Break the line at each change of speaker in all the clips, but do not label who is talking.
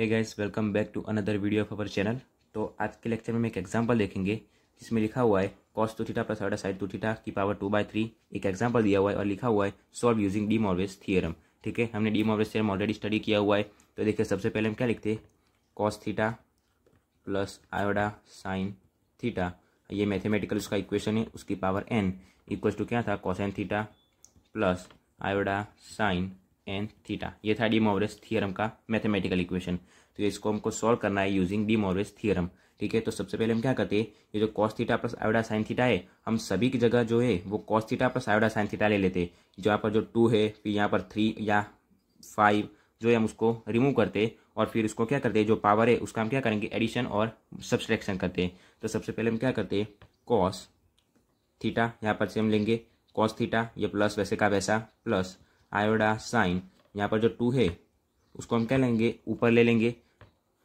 है guys welcome back to another video of our channel तो आज के लेक्चर में हम एक एग्जांपल देखेंगे जिसमें लिखा हुआ है cos two theta plus iota sine two theta की पावर टू बाई थ्री एक एग्जांपल दिया हुआ है और लिखा हुआ है solve using de Moivre's theorem ठीक है हमने de Moivre's theorem already study किया हुआ है तो देखिए सबसे पहले हम क्या लिखते हैं cos theta plus iota sine theta ये मैथेमेटिकल उसका इक्वेशन है उसकी पावर एन इक्वल टू क्या था cos n theta plus iota sine n theta ये था डी मॉवरेस थियरम का मैथमेटिकल इक्वेशन तो इसको हमको सॉल्व करना है यूजिंग डी मॉवरेस थियरम ठीक है तो सबसे पहले हम क्या करते हैं ये जो cos theta plus iota sine theta है हम सभी की जगह जो है वो cos theta plus iota sine theta ले लेते हैं जहाँ पर जो टू है फिर यहाँ पर थ्री या फाइव जो है हम उसको रिमूव करते और फिर उसको क्या करते जो पावर है उसका हम क्या करेंगे एडिशन और सब्सट्रैक्शन करते हैं तो सबसे पहले हम क्या करते हैं कॉस थीटा यहाँ पर से हम लेंगे कॉस थीटा ये प्लस वैसे का वैसा प्लस आयोडा साइन यहाँ पर जो टू है उसको हम क्या लेंगे ऊपर ले लेंगे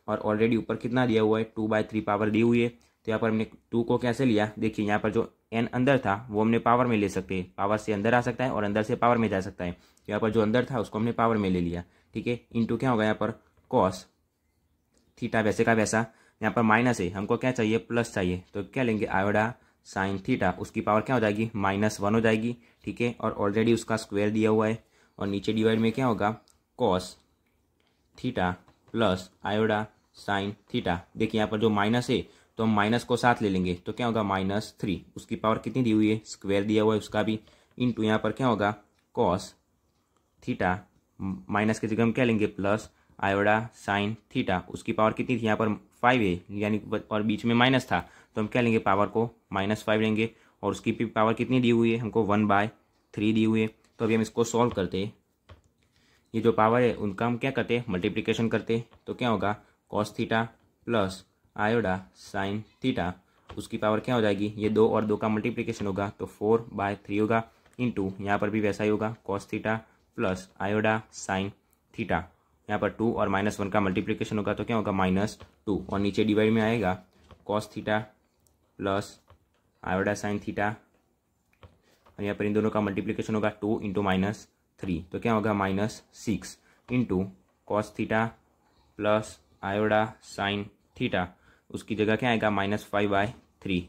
और ऑलरेडी ऊपर कितना दिया हुआ है टू बाय थ्री पावर दी हुई है तो यहाँ पर हमने टू को कैसे लिया देखिए यहाँ पर जो एन अंदर था वो हमने पावर में ले सकते हैं पावर से अंदर आ सकता है और अंदर से पावर में जा सकता है तो यहाँ पर जो अंदर था उसको हमने पावर में ले लिया ठीक है इन क्या होगा यहाँ पर कॉस थीटा वैसे का वैसा यहाँ पर माइनस है हमको क्या चाहिए प्लस चाहिए तो क्या लेंगे आयोडा साइन थीटा उसकी पावर क्या हो जाएगी माइनस वन हो जाएगी ठीक है और ऑलरेडी उसका स्क्वायर दिया हुआ है और नीचे डिवाइड में क्या होगा cos theta plus iota sine theta देखिए यहाँ पर जो माइनस है तो हम माइनस को साथ ले लेंगे तो क्या होगा माइनस थ्री उसकी पावर कितनी दी हुई है स्क्वायर दिया हुआ है उसका भी टू यहाँ पर क्या होगा कॉस थीटा माइनस की जगह हम क्या लेंगे प्लस आयोडा साइन थीटा उसकी पावर कितनी थी यहाँ पर फाइव है यानी और बीच में माइनस था तो हम क्या लेंगे पावर को माइनस फाइव लेंगे और उसकी भी पावर कितनी दी हुई है हमको वन बाय थ्री दी हुई है तो अभी हम इसको सॉल्व करते ये जो पावर है उनका हम क्या करते मल्टीप्लिकेशन करते तो क्या होगा cos theta plus iota sine theta उसकी पावर क्या हो जाएगी ये दो और दो का मल्टीप्लिकेशन होगा तो फोर बाय थ्री होगा इंटू यहाँ पर भी वैसा ही होगा cos theta plus iota sine theta यहाँ पर टू और माइनस वन का मल्टीप्लिकेशन होगा तो क्या होगा माइनस टू और नीचे डिवाइड में आएगा cos theta plus iota sine theta और यहाँ पर इन दोनों का मल्टीप्लीकेशन होगा टू इंटू माइनस थ्री तो क्या होगा minus six into cos theta plus iota sine theta उसकी जगह क्या आएगा माइनस फाइव बाय थ्री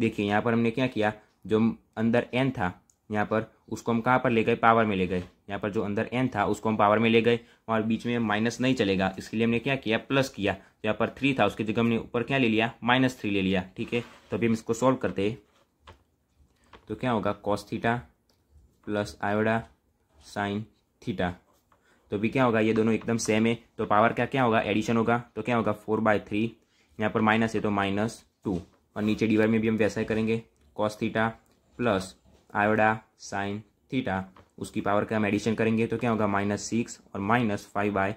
देखिए यहाँ पर हमने क्या किया जो अंदर एन था यहाँ पर उसको हम कहाँ पर ले गए पावर में ले गए यहाँ पर जो अंदर एन था उसको हम पावर में ले गए और बीच में माइनस नहीं चलेगा इसके लिए हमने क्या किया प्लस किया यहाँ पर थ्री था उसकी जगह हमने ऊपर क्या ले लिया माइनस थ्री ले लिया ठीक है तो अभी हम इसको सॉल्व करते हैं तो क्या होगा cos theta plus iota sine theta तो भी क्या होगा ये दोनों एकदम सेम है तो पावर का क्या होगा एडिशन होगा तो क्या होगा फोर बाय थ्री यहाँ पर माइनस है तो माइनस टू और नीचे डिवाइड में भी हम वैसा ही करेंगे cos theta plus iota sine theta उसकी पावर का हम एडिशन करेंगे तो क्या होगा माइनस सिक्स और माइनस फाइव बाय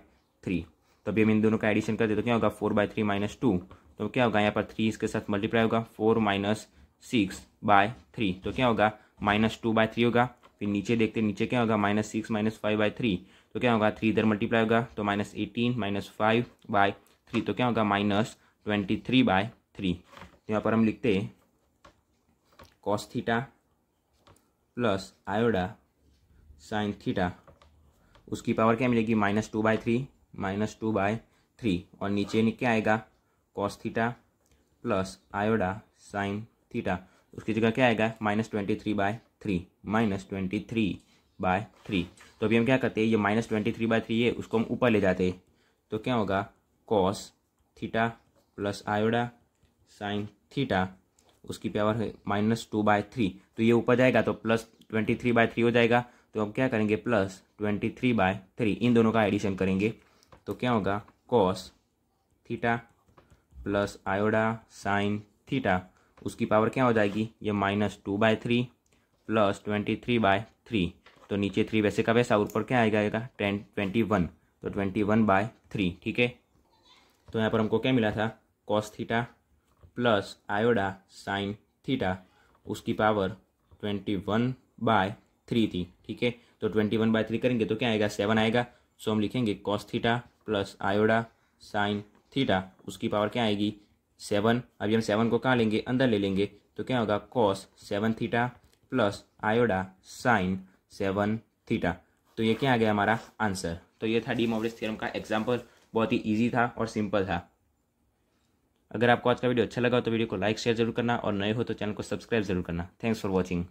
थ्री तो अभी हम इन दोनों का एडिशन करते तो क्या होगा four by three minus two तो क्या होगा यहाँ पर थ्री इसके साथ मल्टीप्लाई होगा four minus six by three तो क्या होगा माइनस टू बाय थ्री होगा फिर नीचे देखते नीचे क्या होगा minus six minus five by three तो क्या होगा थ्री इधर मल्टीप्लाई होगा तो minus eighteen minus five by three तो क्या होगा minus twenty three by three तो यहाँ पर हम लिखते हैं cos theta plus iota sine theta उसकी पावर क्या मिलेगी minus two by three minus two by three और नीचे क्या आएगा cos theta plus iota sine theta उसकी जगह क्या आएगा minus twenty three by three minus twenty three by three तो अभी हम क्या करते हैं ये minus twenty three by three है उसको हम ऊपर ले जाते हैं तो क्या होगा cos theta plus iota sine theta उसकी पावर है माइनस टू बाय थ्री तो ये ऊपर जाएगा तो plus twenty three by three हो जाएगा तो हम क्या करेंगे plus twenty three by three इन दोनों का एडिशन करेंगे तो क्या होगा cos theta plus iota sine theta उसकी पावर क्या हो जाएगी ये minus two by three plus twenty three by three तो नीचे थ्री वैसे का वैसा ऊपर क्या आएगा आएगा टेन ट्वेंटी वन तो ट्वेंटी वन बाय थ्री ठीक है तो यहाँ पर हमको क्या मिला था cos theta plus iota sine theta उसकी power twenty one by three थी ठीक है तो ट्वेंटी वन बाय थ्री करेंगे तो क्या आएगा सेवन आएगा सो हम लिखेंगे cos theta plus iota sine theta उसकी पावर क्या आएगी सेवन अभी हम सेवन को कहाँ लेंगे अंदर ले लेंगे तो क्या होगा cos seven theta plus iota sine seven theta तो ये क्या आ गया हमारा आंसर तो ये था डी मोबलिस थ्योरम का एग्जाम्पल बहुत ही ईजी था और सिंपल था अगर आपको आज का वीडियो अच्छा लगा तो वीडियो को लाइक शेयर जरूर करना और नए हो तो चैनल को सब्सक्राइब जरूर करना थैंक्स फॉर वॉचिंग